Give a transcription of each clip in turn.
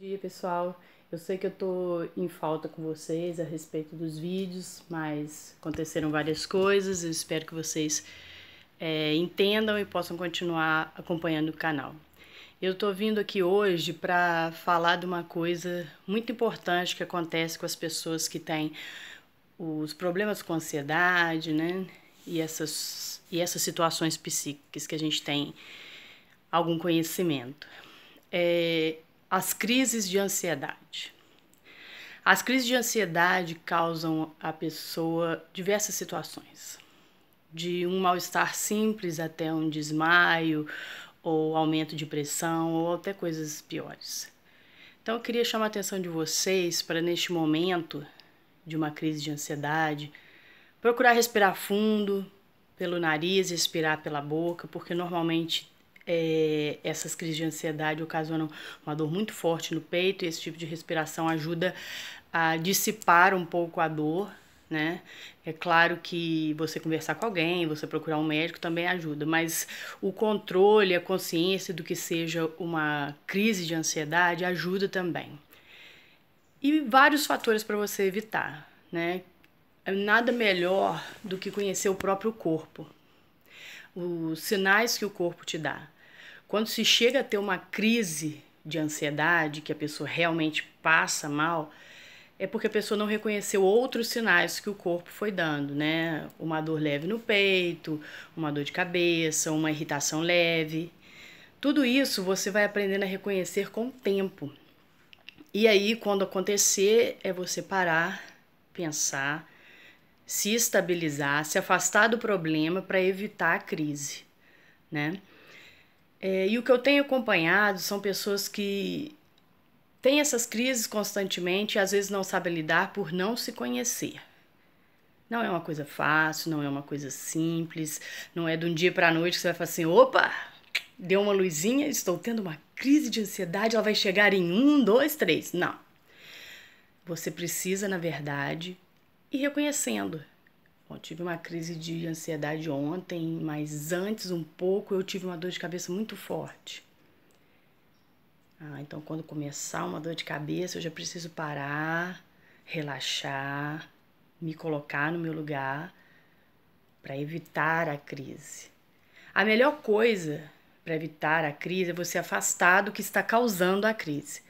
dia, pessoal. Eu sei que eu tô em falta com vocês a respeito dos vídeos, mas aconteceram várias coisas. Eu espero que vocês é, entendam e possam continuar acompanhando o canal. Eu tô vindo aqui hoje para falar de uma coisa muito importante que acontece com as pessoas que têm os problemas com ansiedade, né? E essas, e essas situações psíquicas que a gente tem algum conhecimento. É, as crises de ansiedade. As crises de ansiedade causam à pessoa diversas situações, de um mal-estar simples até um desmaio, ou aumento de pressão, ou até coisas piores. Então eu queria chamar a atenção de vocês para neste momento de uma crise de ansiedade, procurar respirar fundo pelo nariz, expirar pela boca, porque normalmente é, essas crises de ansiedade ocasionam uma dor muito forte no peito e esse tipo de respiração ajuda a dissipar um pouco a dor, né? É claro que você conversar com alguém, você procurar um médico também ajuda, mas o controle, a consciência do que seja uma crise de ansiedade ajuda também. E vários fatores para você evitar, né? Nada melhor do que conhecer o próprio corpo, os sinais que o corpo te dá. Quando se chega a ter uma crise de ansiedade, que a pessoa realmente passa mal, é porque a pessoa não reconheceu outros sinais que o corpo foi dando, né? Uma dor leve no peito, uma dor de cabeça, uma irritação leve. Tudo isso você vai aprendendo a reconhecer com o tempo. E aí, quando acontecer, é você parar, pensar, se estabilizar, se afastar do problema para evitar a crise, né? É, e o que eu tenho acompanhado são pessoas que têm essas crises constantemente e às vezes não sabem lidar por não se conhecer. Não é uma coisa fácil, não é uma coisa simples, não é de um dia para a noite que você vai falar assim: opa, deu uma luzinha, estou tendo uma crise de ansiedade, ela vai chegar em um, dois, três. Não. Você precisa, na verdade, ir reconhecendo Bom, tive uma crise de ansiedade ontem, mas antes um pouco eu tive uma dor de cabeça muito forte. Ah, então quando começar uma dor de cabeça, eu já preciso parar, relaxar, me colocar no meu lugar para evitar a crise. A melhor coisa para evitar a crise é você afastar do que está causando a crise.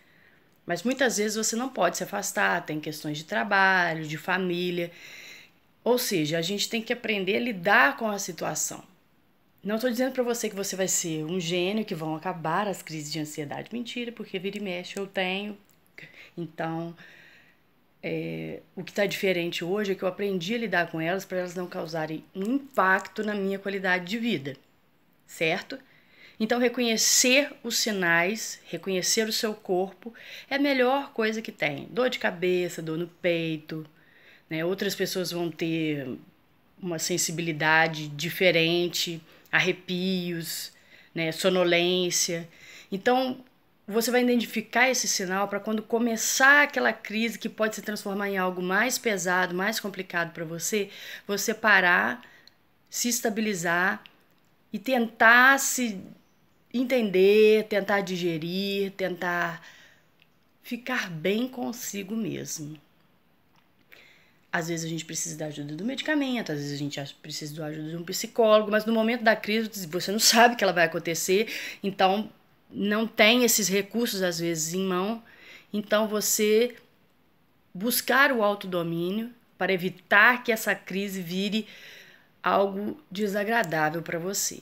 Mas muitas vezes você não pode se afastar, tem questões de trabalho, de família. Ou seja, a gente tem que aprender a lidar com a situação. Não estou dizendo para você que você vai ser um gênio, que vão acabar as crises de ansiedade. Mentira, porque vira e mexe eu tenho. Então, é, o que está diferente hoje é que eu aprendi a lidar com elas para elas não causarem um impacto na minha qualidade de vida, certo? Então, reconhecer os sinais, reconhecer o seu corpo é a melhor coisa que tem. Dor de cabeça, dor no peito, né? Outras pessoas vão ter uma sensibilidade diferente, arrepios, né? sonolência. Então, você vai identificar esse sinal para quando começar aquela crise que pode se transformar em algo mais pesado, mais complicado para você, você parar, se estabilizar e tentar se entender, tentar digerir, tentar ficar bem consigo mesmo. Às vezes a gente precisa da ajuda do medicamento, às vezes a gente precisa da ajuda de um psicólogo, mas no momento da crise você não sabe que ela vai acontecer, então não tem esses recursos às vezes em mão. Então você buscar o autodomínio para evitar que essa crise vire algo desagradável para você.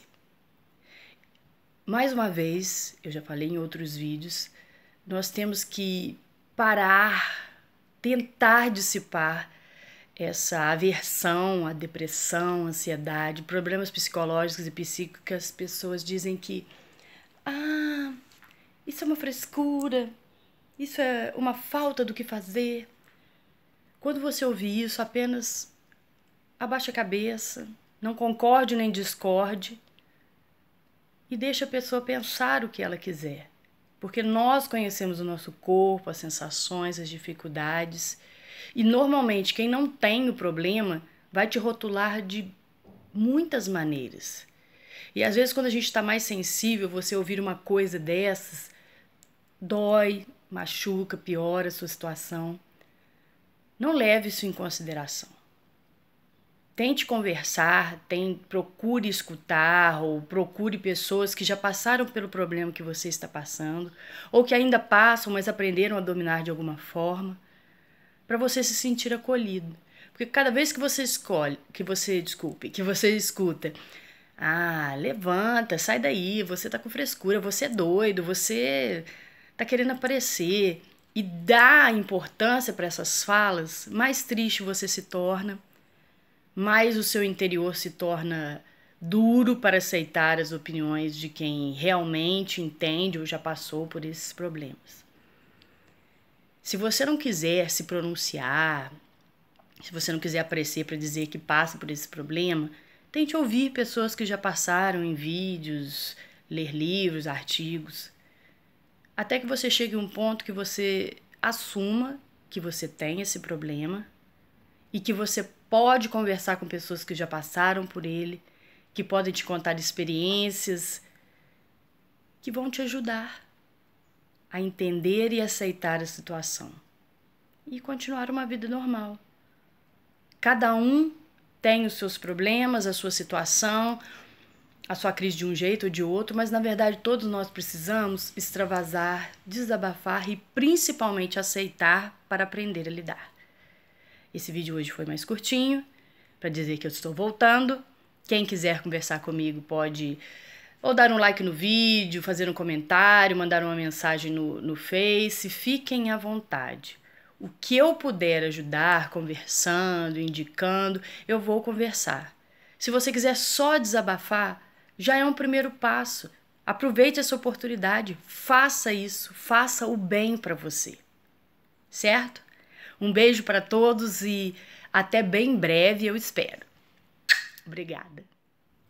Mais uma vez, eu já falei em outros vídeos, nós temos que parar, tentar dissipar essa aversão à depressão, ansiedade, problemas psicológicos e psíquicos, as pessoas dizem que ah, isso é uma frescura, isso é uma falta do que fazer. Quando você ouvir isso, apenas abaixa a cabeça, não concorde nem discorde e deixa a pessoa pensar o que ela quiser. Porque nós conhecemos o nosso corpo, as sensações, as dificuldades e normalmente quem não tem o problema vai te rotular de muitas maneiras. E às vezes, quando a gente está mais sensível, você ouvir uma coisa dessas dói, machuca, piora a sua situação. Não leve isso em consideração. Tente conversar, tem, procure escutar ou procure pessoas que já passaram pelo problema que você está passando ou que ainda passam, mas aprenderam a dominar de alguma forma para você se sentir acolhido. Porque cada vez que você escolhe, que você, desculpe, que você escuta, ah, levanta, sai daí, você tá com frescura, você é doido, você tá querendo aparecer e dá importância para essas falas, mais triste você se torna, mais o seu interior se torna duro para aceitar as opiniões de quem realmente entende ou já passou por esses problemas. Se você não quiser se pronunciar, se você não quiser aparecer para dizer que passa por esse problema, tente ouvir pessoas que já passaram em vídeos, ler livros, artigos, até que você chegue a um ponto que você assuma que você tem esse problema e que você pode conversar com pessoas que já passaram por ele, que podem te contar experiências que vão te ajudar a entender e aceitar a situação e continuar uma vida normal. Cada um tem os seus problemas, a sua situação, a sua crise de um jeito ou de outro, mas na verdade todos nós precisamos extravasar, desabafar e principalmente aceitar para aprender a lidar. Esse vídeo hoje foi mais curtinho, para dizer que eu estou voltando. Quem quiser conversar comigo pode ou dar um like no vídeo, fazer um comentário, mandar uma mensagem no, no Face, fiquem à vontade. O que eu puder ajudar, conversando, indicando, eu vou conversar. Se você quiser só desabafar, já é um primeiro passo. Aproveite essa oportunidade, faça isso, faça o bem para você. Certo? Um beijo para todos e até bem breve, eu espero. Obrigada.